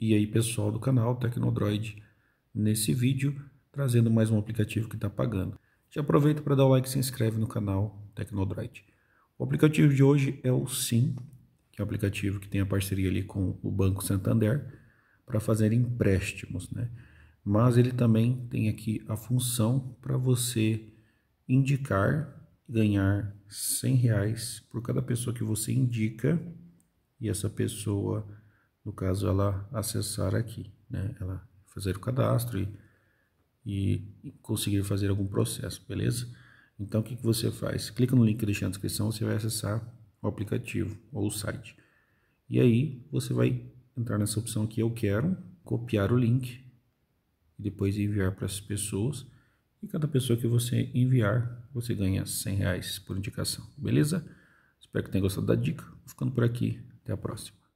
E aí pessoal do canal Tecnodroid, nesse vídeo trazendo mais um aplicativo que está pagando. Já aproveita para dar o like e se inscreve no canal Tecnodroid. O aplicativo de hoje é o Sim, que é um aplicativo que tem a parceria ali com o Banco Santander para fazer empréstimos, né? Mas ele também tem aqui a função para você indicar ganhar 100 reais por cada pessoa que você indica e essa pessoa no caso ela acessar aqui, né? Ela fazer o cadastro e, e conseguir fazer algum processo, beleza? Então o que, que você faz? Clica no link que eu deixei na descrição, você vai acessar o aplicativo ou o site. E aí você vai entrar nessa opção que eu quero, copiar o link e depois enviar para as pessoas. E cada pessoa que você enviar, você ganha 100 reais por indicação, beleza? Espero que tenha gostado da dica. Vou ficando por aqui. Até a próxima.